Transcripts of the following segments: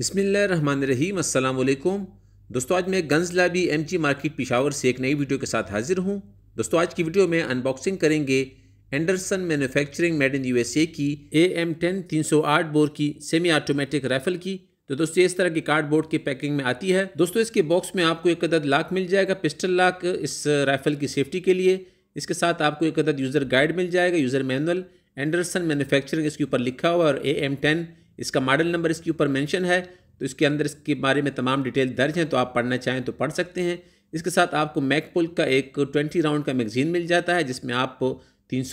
बसमीम अल्लाम दोस्तों आज मैं गंज लाबी एम जी मार्केट पिशावर से एक नई वीडियो के साथ हाजिर हूँ दोस्तों आज की वीडियो में अनबॉक्सिंग करेंगे Anderson manufacturing made in USA की ए एम टेन तीन सौ आठ बोर की सेमी ऑटोमेटिक राइफल की तो दोस्तों इस तरह की कार्डबोर्ड की पैकिंग में आती है दोस्तों इसके बॉक्स में आपको एक अदद लाख मिल जाएगा पिस्टल लाख इस राइफल की सेफ्टी के लिए इसके साथ आपको एक अदद यूज़र गाइड मिल जाएगा यूज़र मैनुअल एंडरसन मैनुफेक्चरिंग इसके ऊपर लिखा हुआ और ए एम टेन इसका मॉडल नंबर इसके ऊपर मेंशन है तो इसके अंदर इसके बारे में तमाम डिटेल दर्ज हैं तो आप पढ़ना चाहें तो पढ़ सकते हैं इसके साथ आपको मैकपुल का एक ट्वेंटी राउंड का मैगजीन मिल जाता है जिसमें आप तीन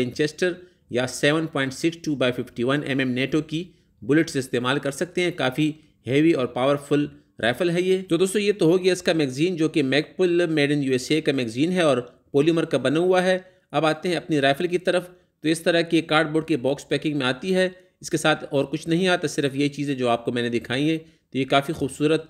वेंचेस्टर oh या seven point six two by fifty one M M NATO की बुलेट्स इस्तेमाल कर सकते हैं काफ़ी हेवी और पावरफुल राइफल है ये तो दोस्तों ये तो हो गया इसका मैगजीन जो कि मैकपुल मेड इन यूएसए का मैगजीन है और पोलीमर का बना हुआ है अब आते हैं अपनी राइफल की तरफ तो इस तरह की कार्डबोर्ड की बॉक्स पैकिंग में आती है इसके साथ और कुछ नहीं आता सिर्फ ये चीज़ें जो आपको मैंने दिखाई हैं तो ये काफ़ी खूबसूरत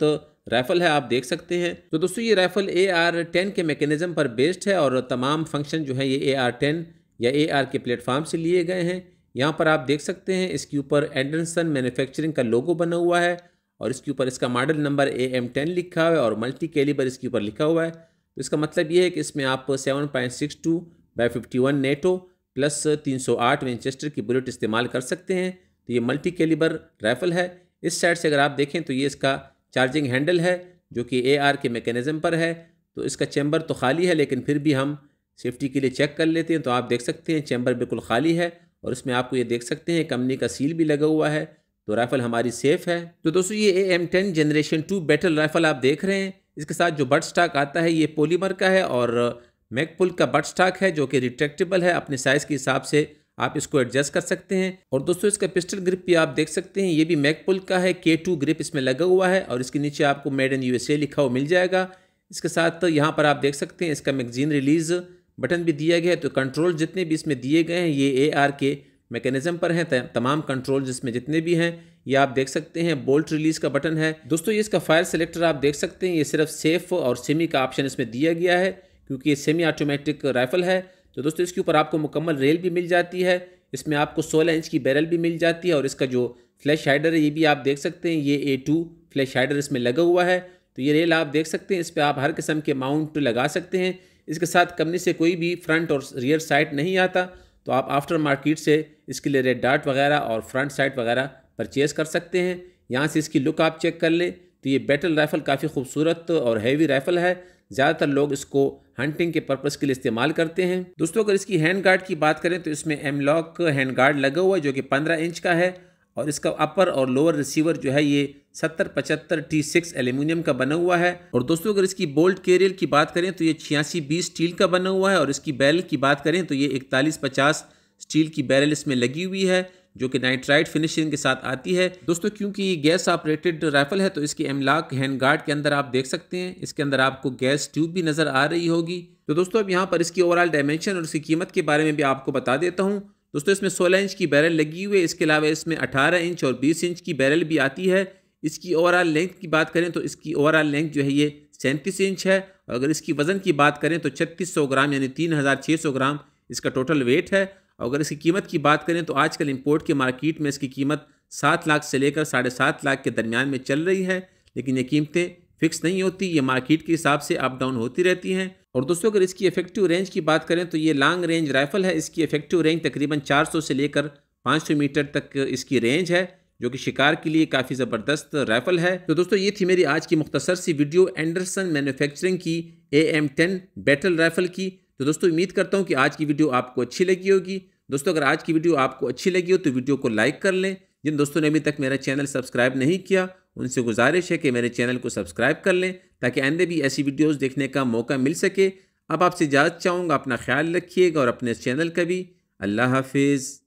राइफ़ल है आप देख सकते हैं तो दोस्तों ये राइफ़ल ए आर टेन के मेकेनिज़म पर बेस्ड है और तमाम फंक्शन जो है ये ए आर टेन या ए आर के प्लेटफार्म से लिए गए हैं यहाँ पर आप देख सकते हैं इसके ऊपर एंडरसन मैन्युफैक्चरिंग का लोगो बना हुआ है और इसके ऊपर इसका model number A M ten लिखा हुआ है और मल्टी कैलिबर इसके ऊपर लिखा हुआ है तो इसका मतलब ये है कि इसमें आप seven point six two by fifty one NATO plus तीन सौ आठ विंचेस्टर की बुलेट इस्तेमाल कर सकते हैं तो ये मल्टी कैलिबर राइफ़ल है इस साइड से अगर आप देखें तो ये इसका चार्जिंग हैंडल है जो कि ए आर के मेकेनिज़म पर है तो इसका चैम्बर तो खाली है लेकिन फिर भी हम सेफ्टी के लिए चेक कर लेते हैं तो आप देख सकते हैं चैम्बर बिल्कुल खाली है और इसमें आपको ये देख सकते हैं कंपनी का सील भी लगा हुआ है तो राइफ़ल हमारी सेफ़ है तो दोस्तों ये A M ten generation two battle rifle आप देख रहे हैं इसके साथ जो बट स्टाक आता है ये पोलीमर का है और मैकपुल का बट स्टाक है जो कि रिट्रेक्टेबल है अपने साइज़ के हिसाब से आप इसको एडजस्ट कर सकते हैं और दोस्तों इसका पिस्टल ग्रिप भी आप देख सकते हैं ये भी मैकपुल का है के टू ग्रिप इसमें लगा हुआ है और इसके नीचे आपको मेड इन यूएसए लिखा हुआ मिल जाएगा इसके साथ तो यहाँ पर आप देख सकते हैं इसका मैगजीन रिलीज़ बटन भी दिया गया है तो कंट्रोल जितने भी इसमें दिए गए हैं ये ए आर के मैकेनिज्म पर हैं तमाम कंट्रोल जिसमें जितने भी हैं ये आप देख सकते हैं बोल्ट रिलीज़ का बटन है दोस्तों ये इसका फायर सेलेक्टर आप देख सकते हैं ये सिर्फ सेफ और सेमी का ऑप्शन इसमें दिया गया है क्योंकि ये सेमी ऑटोमेटिक राइफल है तो दोस्तों इसके ऊपर आपको मुकम्मल रेल भी मिल जाती है इसमें आपको 16 इंच की बैरल भी मिल जाती है और इसका जो फ्लैश हाइडर है ये भी आप देख सकते हैं ये ए टू फ्लैश हाइडर इसमें लगा हुआ है तो ये रेल आप देख सकते हैं इस पर आप हर किस्म के माउंट लगा सकते हैं इसके साथ कंपनी से कोई भी फ्रंट और रियर साइड नहीं आता तो आप आफ्टर मार्केट से इसके लिए रेड डार्ट वगैरह और फ्रंट साइड वगैरह परचेज़ कर सकते हैं यहाँ से इसकी लुक आप चेक कर लें तो ये बैटल राइफ़ल काफ़ी खूबसूरत और हैवी राइफ़ल है ज़्यादातर लोग इसको हंटिंग के पर्पज़ के लिए इस्तेमाल करते हैं दोस्तों अगर इसकी हैंड गार्ड की बात करें तो इसमें एम लॉक हैंड गार्ड लगा हुआ है जो कि पंद्रह इंच का है और इसका अपर और लोअर रिसीवर जो है ये सत्तर पचहत्तर टी सिक्स एल्यूमिनियम का बना हुआ है और दोस्तों अगर इसकी बोल्ट केरियल की बात करें तो ये छियासी बीस स्टील का बना हुआ है और इसकी बैरल की बात करें तो ये इकतालीस पचास स्टील की बैरल इसमें लगी हुई है जो कि नाइट्राइड फिनिशिंग के साथ आती है दोस्तों क्योंकि ये गैस ऑपरेटेड राइफल है तो इसकी एमलाक हैंड गार्ड के अंदर आप देख सकते हैं इसके अंदर आपको गैस ट्यूब भी नज़र आ रही होगी तो दोस्तों अब यहाँ पर इसकी ओवरऑल डायमेंशन और इसकी कीमत के बारे में भी आपको बता देता हूँ दोस्तों इसमें सोलह इंच की बैरल लगी हुई है इसके अलावा इसमें अठारह इंच और बीस इंच की बैरल भी आती है इसकी ओवरऑल लेंथ की बात करें तो इसकी ओवरऑल लेंथ जो है ये सैंतीस इंच है और अगर इसकी वज़न की बात करें तो छत्तीस ग्राम यानी तीन ग्राम इसका टोटल वेट है और अगर इसकी कीमत की बात करें तो आजकल इम्पोर्ट की मार्केट में इसकी कीमत सात लाख से लेकर साढ़े सात लाख के दरमियान में चल रही है लेकिन ये कीमतें फिक्स नहीं होती ये मार्केट के हिसाब से अप डाउन होती रहती हैं और दोस्तों अगर इसकी इफेक्टिव रेंज की बात करें तो ये लॉन्ग रेंज राइफल है इसकी इफेक्टिव रेंज तकरीबन 400 से लेकर 500 मीटर तक इसकी रेंज है जो कि शिकार के लिए काफ़ी ज़बरदस्त राइफल है तो दोस्तों ये थी मेरी आज की मुख्तसर सी वीडियो एंडरसन मैन्युफैक्चरिंग की A M ten battle rifle की तो दोस्तों उम्मीद करता हूँ कि आज की वीडियो आपको अच्छी लगी होगी दोस्तों अगर आज की वीडियो आपको अच्छी लगी हो तो वीडियो को लाइक कर लें जिन दोस्तों ने अभी तक मेरा चैनल सब्सक्राइब नहीं किया उनसे गुजारिश है कि मेरे चैनल को सब्सक्राइब कर लें ताकि आंदे भी ऐसी वीडियोस देखने का मौका मिल सके अब आपसे इजाज़त चाहूँगा अपना ख्याल रखिएगा और अपने चैनल का भी अल्लाह हाफिज़